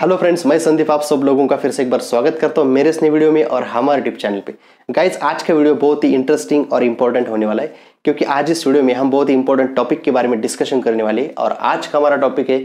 hello friends मैं संदीप आप सब लोगों का फिर से एक बार स्वागत करता हूँ मेरे इस वीडियो में और हमारे टिप चैनल पे गाइज आज का वीडियो बहुत ही इंटरेस्टिंग और इंपॉर्टेंट होने वाला है क्योंकि आज इस वीडियो में हम बहुत ही इंपॉर्टेंट टॉपिक के बारे में डिस्कशन करने वाले हैं और आज का हमारा टॉपिक है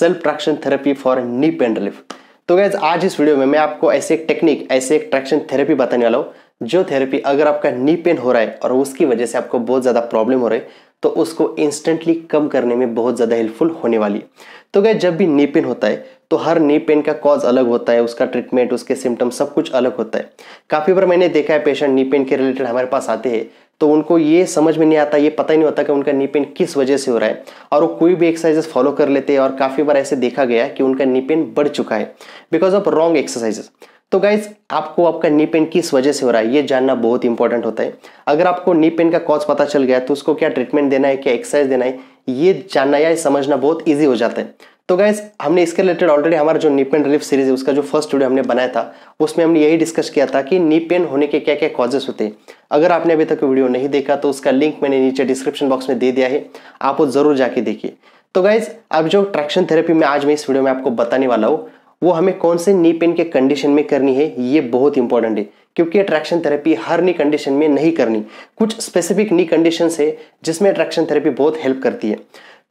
self traction therapy for knee and relief तो गाइज आज इस वीडियो में मैं आपको ऐसे एक टेक्निक ऐसे एक ट्रैक्शन थेरेपी बताने वाला हूँ जो थेरेपी अगर आपका नी पेन हो रहा है और उसकी वजह से आपको बहुत ज़्यादा प्रॉब्लम हो रही है तो उसको इंस्टेंटली कम करने में बहुत ज़्यादा हेल्पफुल होने वाली है तो गए जब भी नी पेन होता है तो हर नी पेन का कॉज अलग होता है उसका ट्रीटमेंट उसके सिम्टम सब कुछ अलग होता है काफ़ी बार मैंने देखा है पेशेंट नी पेन के रिलेटेड हमारे पास आते हैं तो उनको ये समझ में नहीं आता ये पता ही नहीं होता कि उनका नी पेन किस वजह से हो रहा है और वो कोई भी एक्सरसाइजेस फॉलो कर लेते हैं और काफ़ी बार ऐसे देखा गया कि उनका नी पेन बढ़ चुका है बिकॉज ऑफ रॉन्ग एक्सरसाइजेस तो गाइज आपको आपका नी पेन किस वजह से हो रहा है ये जानना बहुत इंपॉर्टेंट होता है अगर आपको नी पेन का कॉज पता चल गया तो उसको क्या ट्रीटमेंट देना है क्या एक्सरसाइज देना है ये जानना या समझना बहुत ईजी हो जाता है तो गाइज हमने इसके रिलेटेड ऑलरेडी हमारा जो नी पेन रिलीफ सीरीज है उसका जो फर्स्ट वीडियो हमने बनाया था उसमें हमने यही डिस्कस किया था कि नी पेन होने के क्या क्या कॉजेस होते हैं अगर आपने अभी तक वीडियो नहीं देखा तो उसका लिंक मैंने नीचे डिस्क्रिप्शन बॉक्स में दे दिया है आप वो जरूर जाके देखिए तो गाइज अब जो ट्रैक्शन थेरेपी में आज मैं इस वीडियो में आपको बताने वाला हूँ वो हमें कौन से नी पेन के कंडीशन में करनी है ये बहुत इंपॉर्टेंट है क्योंकि अट्रैक्शन थेरेपी हर नी कंडीशन में नहीं करनी कुछ स्पेसिफिक नी कंडीशन है जिसमें अट्रैक्शन थेरेपी बहुत हेल्प करती है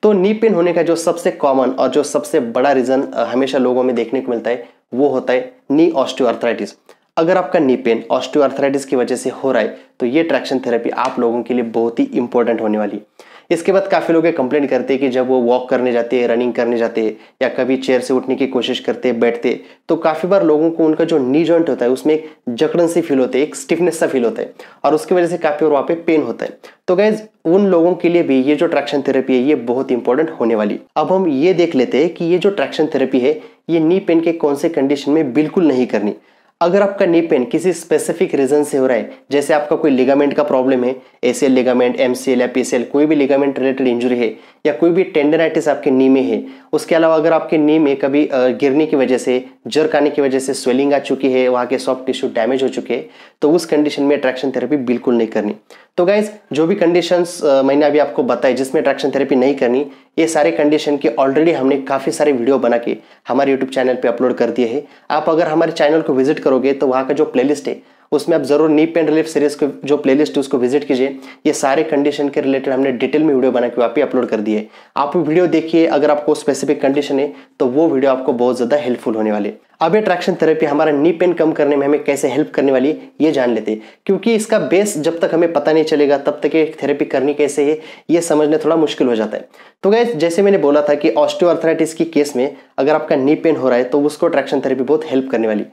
तो नी पेन होने का जो सबसे कॉमन और जो सबसे बड़ा रीज़न हमेशा लोगों में देखने को मिलता है वो होता है नी ऑस्टियोआर्थराइटिस अगर आपका नी पेन ऑस्टियोआर्थराइटिस की वजह से हो रहा है तो ये ट्रैक्शन थेरेपी आप लोगों के लिए बहुत ही इंपॉर्टेंट होने वाली है इसके बाद काफ़ी लोग कंप्लेंट करते हैं कि जब वो वॉक करने जाते रनिंग करने जाते या कभी चेयर से उठने की कोशिश करते बैठते तो काफ़ी बार लोगों को उनका जो नी जॉइंट होता है उसमें एक जकड़न सी फील होती है एक स्टिफनेस सा फील होता है और उसकी वजह से काफ़ी और वहाँ पे पेन होता है तो गैज उन लोगों के लिए भी ये जो ट्रैक्शन थेरेपी है ये बहुत इंपॉर्टेंट होने वाली अब हम ये देख लेते हैं कि ये जो ट्रैक्शन थेरेपी है ये नी पेन के कौन से कंडीशन में बिल्कुल नहीं करनी अगर आपका नी पेन किसी स्पेसिफिक रीजन से हो रहा है जैसे आपका कोई लिगामेंट का प्रॉब्लम है एसीएल लिगामेंट एमसीएल या पीसीएल कोई भी लिगामेंट रिलेटेड इंजरी है या कोई भी टेंडनाइटिस आपके नी में है उसके अलावा अगर आपके नी में कभी गिरने की वजह से जर्क आने की वजह से स्वेलिंग आ चुकी है वहाँ के सॉफ्ट टिश्यू डैमेज हो चुके हैं तो उस कंडीशन में अट्रैक्शन थेरेपी बिल्कुल नहीं करनी तो गाइज जो भी कंडीशंस मैंने अभी आपको बताए जिसमें ट्रैक्शन थेरेपी नहीं करनी ये सारे कंडीशन के ऑलरेडी हमने काफ़ी सारे वीडियो बना के हमारे यूट्यूब चैनल पर अपलोड कर दिए है आप अगर हमारे चैनल को विजिट करोगे तो वहाँ का जो प्लेलिस्ट है उसमें आप ज़रूर नीप एंड रिलीफ सीरीज़ को जो प्लेलिस्ट है उसको विजिट कीजिए ये सारे कंडीशन के रिलेटेड हमने डिटेल में वीडियो बना के आप ही अपलोड कर दिए आप वीडियो देखिए अगर आपको स्पेसिफिक कंडीशन है तो वो वीडियो आपको बहुत ज़्यादा हेल्पफुल होने वाले अब अट्रैक्शन थेरेपी हमारा नी पेन कम करने में हमें कैसे हेल्प करने वाली है ये जान लेते हैं क्योंकि इसका बेस जब तक हमें पता नहीं चलेगा तब तक ये थेरेपी करनी कैसे है ये समझना थोड़ा मुश्किल हो जाता है तो गैस जैसे मैंने बोला था कि ऑस्टियोआर्थराइटिस की केस में अगर आपका नी पेन हो रहा है तो उसको ट्रैक्शन थेरेपी बहुत हेल्प करने वाली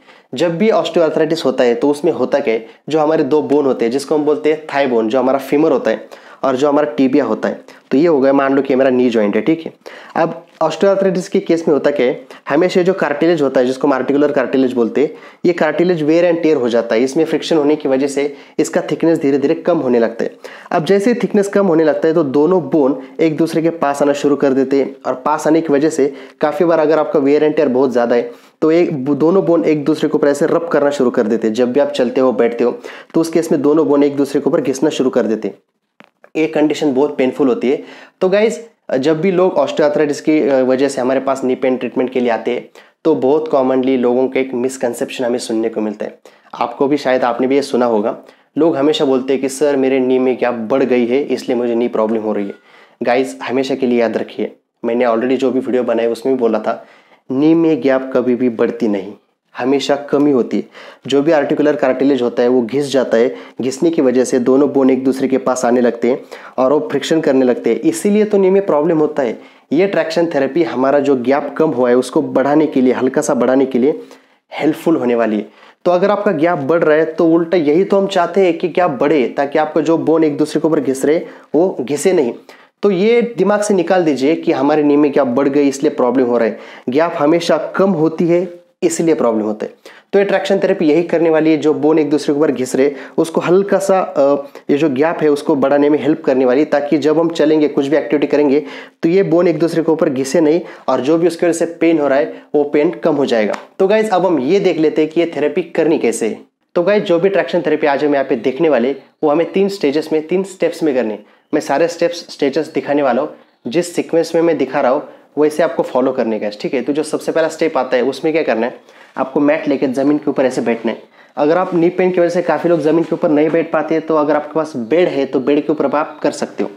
जब भी ऑस्टियोआर्थराइटिस होता है तो उसमें होता क्या है जो हमारे दो बोन होते हैं जिसको हम बोलते हैं थाई बोन जो हमारा फीमर होता है और जो हमारा टीबिया होता है तो ये हो गया मान लो कि मेरा नी ज्वाइंट है ठीक है अब ऑस्टोआर्थराइटिस के केस में होता क्या है हमेशा जो कार्टिलेज होता है जिसको हम आर्टिकुलर कार्टिलेज बोलते हैं ये कार्टिलेज वेयर एंड टेयर हो जाता है इसमें फ्रिक्शन होने की वजह से इसका थिकनेस धीरे धीरे कम होने लगता है अब जैसे थिकनेस कम होने लगता है तो दोनों बोन एक दूसरे के पास आना शुरू कर देते हैं और पास आने की वजह से काफ़ी बार अगर आपका वेयर एंड टेयर बहुत ज़्यादा है तो एक दोनों बोन एक दूसरे के ऊपर ऐसे रब करना शुरू कर देते हैं जब भी आप चलते हो बैठते हो तो उस केस में दोनों बोन एक दूसरे के ऊपर घिसना शुरू कर देते हैं ये कंडीशन बहुत पेनफुल होती है तो गाइज़ जब भी लोग ऑस्टियोआर्थराइटिस की वजह से हमारे पास नी पेन ट्रीटमेंट के लिए आते हैं तो बहुत कॉमनली लोगों का एक मिसकंसेप्शन हमें सुनने को मिलता है आपको भी शायद आपने भी ये सुना होगा लोग हमेशा बोलते हैं कि सर मेरे नी में क्या बढ़ गई है इसलिए मुझे नी प्रॉब्लम हो रही है गाइस हमेशा के लिए याद रखिए मैंने ऑलरेडी जो भी वीडियो बनाई उसमें भी बोला था नी में गैप कभी भी बढ़ती नहीं हमेशा कमी होती है जो भी आर्टिकुलर कार्टिलेज होता है वो घिस जाता है घिसने की वजह से दोनों बोन एक दूसरे के पास आने लगते हैं और वो फ्रिक्शन करने लगते हैं इसीलिए तो नीमें प्रॉब्लम होता है ये ट्रैक्शन थेरेपी हमारा जो गैप कम हुआ है उसको बढ़ाने के लिए हल्का सा बढ़ाने के लिए हेल्पफुल होने वाली है तो अगर आपका गैप बढ़ रहा है तो उल्टा यही तो हम चाहते हैं कि गैप बढ़े ताकि आपका जो बोन एक दूसरे के ऊपर घिस रहे वो घिसे नहीं तो ये दिमाग से निकाल दीजिए कि हमारे नीमें में गैप बढ़ गई इसलिए प्रॉब्लम हो रहा है गैप हमेशा कम होती है इसलिए प्रॉब्लम होता है तो अट्रैक्शन थेरेपी यही करने वाली है जो बोन एक दूसरे के ऊपर घिस रहे उसको हल्का सा ये जो गैप है उसको बढ़ाने में हेल्प करने वाली है ताकि जब हम चलेंगे कुछ भी एक्टिविटी करेंगे तो ये बोन एक दूसरे के ऊपर घिसे नहीं और जो भी उसकी वजह से पेन हो रहा है वो पेन कम हो जाएगा तो गाइज अब हम ये देख लेते हैं कि ये थेरेपी करनी कैसे है तो गाइज जो भी ट्रैक्शन थेरेपी आज हम यहाँ पे देखने वाले वो हमें तीन स्टेजेस में तीन स्टेप्स में करने मैं सारे स्टेप्स स्टेजेस दिखाने वाला हूँ जिस सिक्वेंस में मैं दिखा रहा हूँ वैसे आपको फॉलो करने का है ठीक है तो जो सबसे पहला स्टेप आता है उसमें क्या करना है आपको मैट लेकर ज़मीन के ऊपर ऐसे बैठना है अगर आप नी पेन की वजह से काफ़ी लोग ज़मीन के ऊपर नहीं बैठ पाते हैं तो अगर आपके पास बेड है तो बेड के ऊपर आप कर सकते हो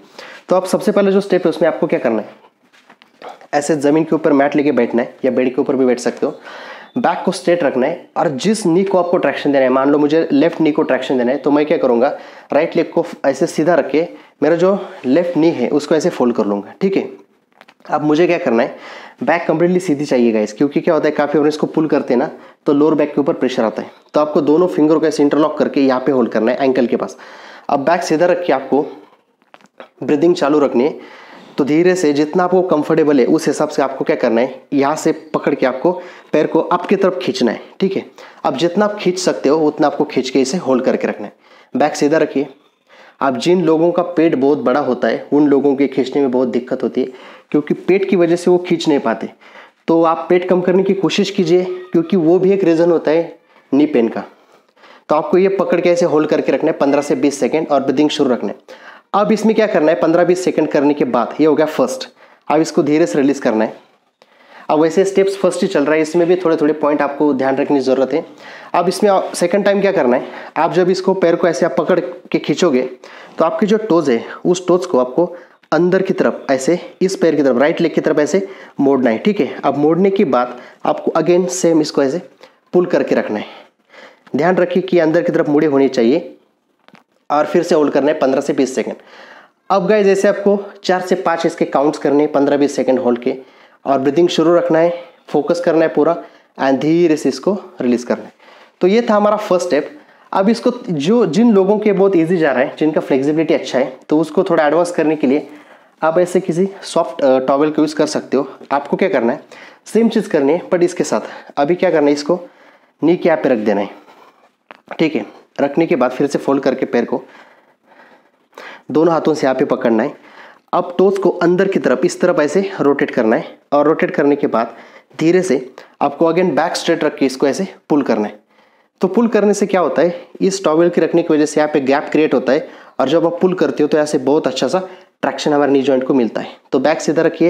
तो आप सबसे पहले जो स्टेप है उसमें आपको क्या करना है ऐसे ज़मीन के ऊपर मैट लेके बैठना है या बेड के ऊपर भी बैठ सकते हो बैक को स्ट्रेट रखना है और जिस नी को आपको ट्रैक्शन देना है मान लो मुझे लेफ्ट नी को ट्रैक्शन देना है तो मैं क्या करूँगा राइट लेग को ऐसे सीधा रख के मेरा जो लेफ्ट नी है उसको ऐसे फोल्ड कर लूँगा ठीक है अब मुझे क्या करना है बैक कंप्लीटली सीधी चाहिए गाइस क्योंकि क्या होता है काफ़ी अपने इसको पुल करते हैं ना तो लोअर बैक के ऊपर प्रेशर आता है तो आपको दोनों फिंगर को ऐसे इंटरलॉक करके यहाँ पे होल्ड करना है एंकल के पास अब बैक सीधा रख के आपको ब्रीदिंग चालू रखनी है तो धीरे से जितना आपको कंफर्टेबल है उस हिसाब से आपको क्या करना है यहाँ से पकड़ के आपको पैर को अप की तरफ खींचना है ठीक है अब जितना आप खींच सकते हो उतना आपको खींच के इसे होल्ड करके रखना है बैक सीधा रखिए अब जिन लोगों का पेट बहुत बड़ा होता है उन लोगों के खींचने में बहुत दिक्कत होती है क्योंकि पेट की वजह से वो खींच नहीं पाते तो आप पेट कम करने की कोशिश कीजिए क्योंकि वो भी एक रीज़न होता है नी पेन का तो आपको ये पकड़ के ऐसे होल्ड करके रखना है पंद्रह से बीस सेकेंड और ब्रीदिंग शुरू रखना है अब इसमें क्या करना है पंद्रह बीस सेकेंड करने के बाद ये हो गया फर्स्ट अब इसको धीरे से रिलीज़ करना है अब वैसे स्टेप्स फर्स्ट ही चल रहा है इसमें भी थोड़े थोड़े पॉइंट आपको ध्यान रखने की ज़रूरत है अब इसमें सेकंड टाइम क्या करना है आप जब इसको पैर को ऐसे आप पकड़ के खींचोगे तो आपके जो टोज है उस टोज को आपको अंदर की तरफ ऐसे इस पैर की तरफ राइट लेग की तरफ ऐसे मोड़ना है ठीक है अब मोड़ने के बाद आपको अगेन सेम इसको ऐसे पुल करके रखना है ध्यान रखिए कि अंदर की तरफ मुड़े होने चाहिए और फिर से होल्ड करना है पंद्रह से बीस सेकेंड अब गए जैसे आपको चार से पाँच इसके काउंट्स करने हैं पंद्रह बीस सेकेंड होल्ड के और ब्रीदिंग शुरू रखना है फोकस करना है पूरा एंड धीरे से इसको रिलीज़ करना है तो ये था हमारा फर्स्ट स्टेप अब इसको जो जिन लोगों के बहुत इजी जा रहा है जिनका फ्लेक्सिबिलिटी अच्छा है तो उसको थोड़ा एडवांस करने के लिए आप ऐसे किसी सॉफ्ट टॉवल को यूज़ कर सकते हो आपको क्या करना है सेम चीज़ करनी है बट इसके साथ अभी क्या करना है इसको नी के पे रख देना है ठीक है रखने के बाद फिर से फोल्ड करके पैर को दोनों हाथों से यहाँ पे पकड़ना है अब टोस को अंदर की तरफ इस तरफ ऐसे रोटेट करना है और रोटेट करने के बाद धीरे से आपको अगेन बैक स्ट्रेट रख के इसको ऐसे पुल करना है तो पुल करने से क्या होता है इस टॉवेल के रखने की वजह से यहाँ पे गैप क्रिएट होता है और जब आप पुल करते हो तो ऐसे बहुत अच्छा सा ट्रैक्शन हमारे नी जॉइंट को मिलता है तो बैक सीधा रखिए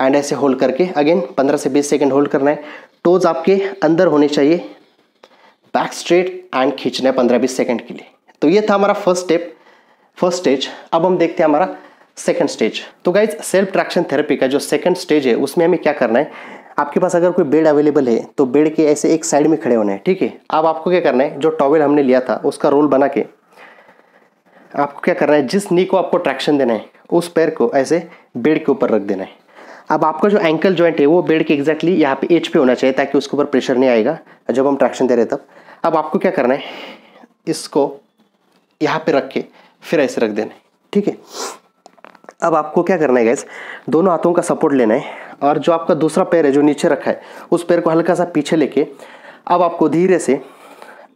एंड ऐसे होल्ड करके अगेन पंद्रह से बीस सेकेंड होल्ड करना है टोज आपके अंदर होने चाहिए बैक स्ट्रेट एंड खींचना है पंद्रह बीस सेकेंड के लिए तो ये था हमारा फर्स्ट स्टेप फर्स्ट स्टेज अब हम देखते हैं हमारा सेकेंड स्टेज तो गाइज सेल्फ ट्रैक्शन थेरेपी का जो सेकेंड स्टेज है उसमें हमें क्या करना है आपके पास अगर कोई बेड अवेलेबल है तो बेड के ऐसे एक साइड में खड़े होने हैं ठीक है अब आपको क्या करना है जो टॉवेल हमने लिया था उसका रोल बना के आपको क्या करना है जिस नी को आपको ट्रैक्शन देना है उस पैर को ऐसे बेड के ऊपर रख देना है अब आपका जो एंकल जॉइंट है वो बेड के एग्जैक्टली यहाँ पे एज पे होना चाहिए ताकि उसके ऊपर प्रेशर नहीं आएगा जब हम ट्रैक्शन दे रहे तब अब आपको क्या करना है इसको यहाँ पे रख के फिर ऐसे रख देना है ठीक है अब आपको क्या करना है गैस दोनों हाथों का सपोर्ट लेना है और जो आपका दूसरा पैर है जो नीचे रखा है उस पैर को हल्का सा पीछे लेके अब आपको धीरे से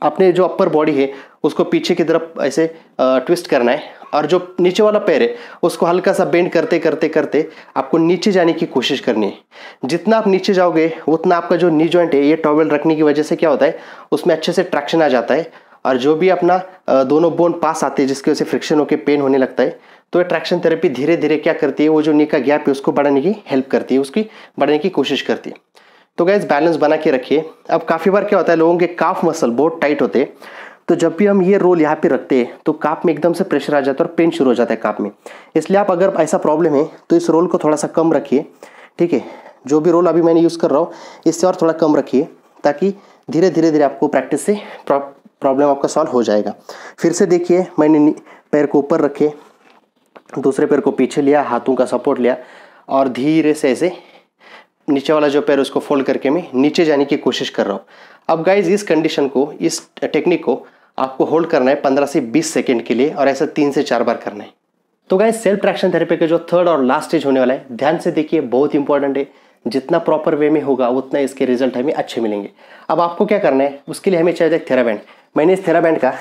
अपने जो अपर बॉडी है उसको पीछे की तरफ ऐसे ट्विस्ट करना है और जो नीचे वाला पैर है उसको हल्का सा बेंड करते करते करते आपको नीचे जाने की कोशिश करनी है जितना आप नीचे जाओगे उतना आपका जो नी ज्वाइंट है ये टॉवेल रखने की वजह से क्या होता है उसमें अच्छे से ट्रैक्शन आ जाता है और जो भी अपना दोनों बोन पास आते हैं जिसकी वजह से फ्रिक्शन होकर पेन होने लगता है तो ट्रैक्शन थेरेपी धीरे धीरे क्या करती है वो जो नी का गैप है उसको बढ़ाने की हेल्प करती है उसकी बढ़ाने की कोशिश करती है तो गैस बैलेंस बना के रखिए अब काफ़ी बार क्या होता है लोगों के काफ मसल बहुत टाइट होते हैं तो जब भी हम ये रोल यहाँ पे रखते हैं तो काप में एकदम से प्रेशर आ जाता है और पेन शुरू हो जाता है काप में इसलिए आप अगर ऐसा प्रॉब्लम है तो इस रोल को थोड़ा सा कम रखिए ठीक है जो भी रोल अभी मैंने यूज़ कर रहा हूँ इससे और थोड़ा कम रखिए ताकि धीरे धीरे धीरे आपको प्रैक्टिस से प्रॉब्लम आपका सॉल्व हो जाएगा फिर से देखिए मैंने पैर को ऊपर रखे दूसरे पैर को पीछे लिया हाथों का सपोर्ट लिया और धीरे से ऐसे नीचे वाला जो पैर उसको फोल्ड करके मैं नीचे जाने की कोशिश कर रहा हूँ अब गाइज इस कंडीशन को इस टेक्निक को आपको होल्ड करना है पंद्रह से बीस सेकेंड के लिए और ऐसा तीन से चार बार करना है तो गाइज सेल्फ ट्रैक्शन थेरेपी का जो थर्ड और लास्ट स्टेज होने वाला है ध्यान से देखिए बहुत इंपॉर्टेंट है जितना प्रॉपर वे में होगा उतना इसके रिजल्ट हमें अच्छे मिलेंगे अब आपको क्या करना है उसके लिए हमें चाहिए थेराबैंड मैंने इस थेराबैंड का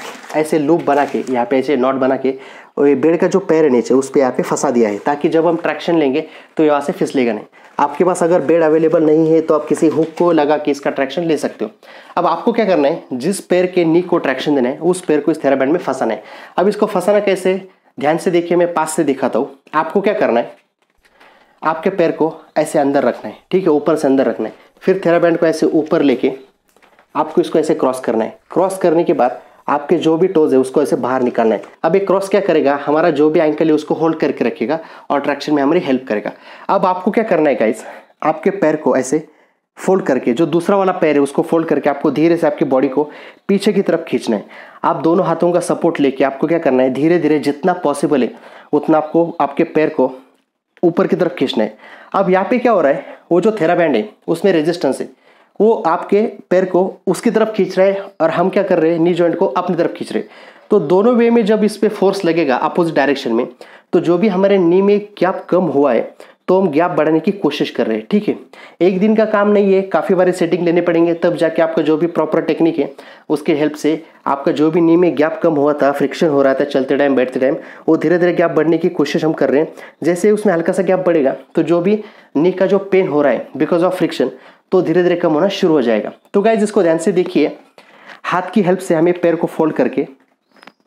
ऐसे लूप बना के यहाँ पे ऐसे नॉट बना के और ये बेड का जो पैर है नीचे उस पर यहाँ पे फंसा दिया है ताकि जब हम ट्रैक्शन लेंगे तो यहाँ से फिसलेगा नहीं आपके पास अगर बेड अवेलेबल नहीं है तो आप किसी हुक को लगा के इसका ट्रैक्शन ले सकते हो अब आपको क्या करना है जिस पैर के नी को ट्रैक्शन देना है उस पैर को इस थेराबैंड में फंसाना है अब इसको फंसाना कैसे ध्यान से देखिए मैं पास से दिखाता हूँ आपको क्या करना है आपके पैर को ऐसे अंदर रखना है ठीक है ऊपर से अंदर रखना है फिर थेराबैंड को ऐसे ऊपर लेके आपको इसको ऐसे क्रॉस करना है क्रॉस करने के बाद आपके जो भी टोज है उसको ऐसे बाहर निकालना है अब ये क्रॉस क्या करेगा हमारा जो भी एंकल है उसको होल्ड करके रखेगा और ट्रैक्शन में हमारी हेल्प करेगा अब आपको क्या करना है गाइस आपके पैर को ऐसे फोल्ड करके जो दूसरा वाला पैर है उसको फोल्ड करके आपको धीरे से आपकी बॉडी को पीछे की तरफ खींचना है आप दोनों हाथों का सपोर्ट लेके आपको क्या करना है धीरे धीरे जितना पॉसिबल है उतना आपको आपके पैर को ऊपर की तरफ खींचना है अब यहाँ पे क्या हो रहा है वो जो थेरा बैंड है उसमें रेजिस्टेंस है वो आपके पैर को उसकी तरफ खींच रहा है और हम क्या कर रहे हैं नी जॉइंट को अपनी तरफ खींच रहे तो दोनों वे में जब इस पर फोर्स लगेगा अपोजिट डायरेक्शन में तो जो भी हमारे नी में गैप कम हुआ है तो हम गैप बढ़ाने की कोशिश कर रहे हैं ठीक है एक दिन का काम नहीं है काफ़ी बारे सेटिंग लेने पड़ेंगे तब जाके आपका जो भी प्रॉपर टेक्निक है उसके हेल्प से आपका जो भी नी में गैप कम हुआ था फ्रिक्शन हो रहा था चलते टाइम बैठते टाइम वो धीरे धीरे गैप बढ़ने की कोशिश हम कर रहे हैं जैसे उसमें हल्का सा गैप बढ़ेगा तो जो भी नी का जो पेन हो रहा है बिकॉज ऑफ फ्रिक्शन तो धीरे धीरे कम होना शुरू हो जाएगा तो गाइज इसको ध्यान से देखिए हाथ की हेल्प से हमें पैर को फोल्ड करके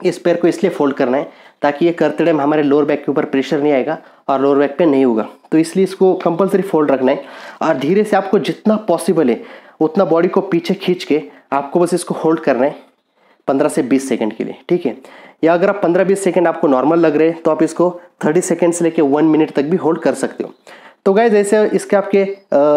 इस पैर को इसलिए फोल्ड करना है ताकि ये करतड़े में हमारे लोअर बैक के ऊपर प्रेशर नहीं आएगा और लोअर बैक पे नहीं होगा तो इसलिए इसको कंपलसरी फोल्ड रखना है और धीरे से आपको जितना पॉसिबल है उतना बॉडी को पीछे खींच के आपको बस इसको होल्ड करना है पंद्रह से बीस सेकेंड के लिए ठीक है या अगर आप पंद्रह बीस सेकेंड आपको नॉर्मल लग रहे हैं तो आप इसको थर्टी सेकेंड से लेकर वन मिनट तक भी होल्ड कर सकते हो तो गाइज ऐसे इसके आपके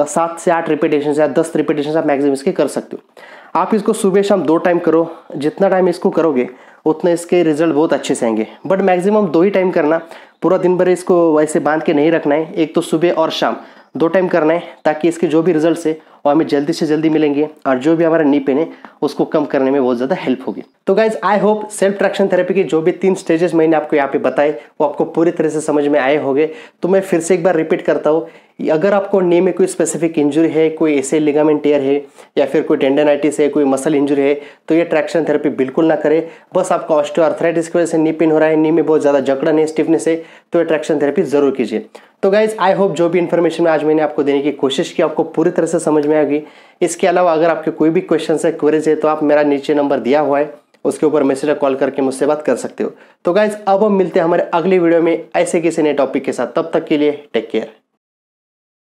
सात से आठ रिपीटेशन या दस रिपीटेशन आप मैक्सिमम इसके कर सकते हो आप इसको सुबह शाम दो टाइम करो जितना टाइम इसको करोगे उतना इसके रिजल्ट बहुत अच्छे से आएंगे बट मैक्सिमम दो ही टाइम करना पूरा दिन भर इसको वैसे बांध के नहीं रखना है एक तो सुबह और शाम दो टाइम करना है ताकि इसके जो भी रिजल्ट है और हमें जल्दी से जल्दी मिलेंगे और जो भी हमारा नी पेन है उसको कम करने में बहुत ज़्यादा हेल्प होगी तो guys I hope self traction therapy के जो भी तीन स्टेजेस मैंने आपको यहाँ पे बताए वो आपको पूरी तरह से समझ में आए होंगे तो मैं फिर से एक बार रिपीट करता हूँ अगर आपको नी में कोई स्पेसिफिक इंजरी है कोई ऐसे लिगामेंट टेयर है या फिर कोई टेंडेनाइटिस है कोई मसल इंजरी है तो ये ट्रैक्शन थेरेपी बिल्कुल ना करें बस आपको ऑस्टियोआर्थराइटिस की वजह से नी पेन हो रहा है नी में बहुत ज़्यादा जकड़न है स्टिफनेस है तो ये ट्रैक्शन थेरेपी ज़रूर कीजिए तो गाइज़ आई होप जो भी इन्फॉर्मेशन आज मैंने आपको देने की कोशिश की आपको पूरी तरह से समझ में आएगी इसके अलावा अगर आपके कोई भी क्वेश्चन है क्वेरीज है तो आप मेरा नीचे नंबर दिया हुआ है उसके ऊपर मैसेज कॉल करके मुझसे बात कर सकते हो तो गाइज़ अब हम मिलते हैं हमारे अगले वीडियो में ऐसे किसी नए टॉपिक के साथ तब तक के लिए टेक केयर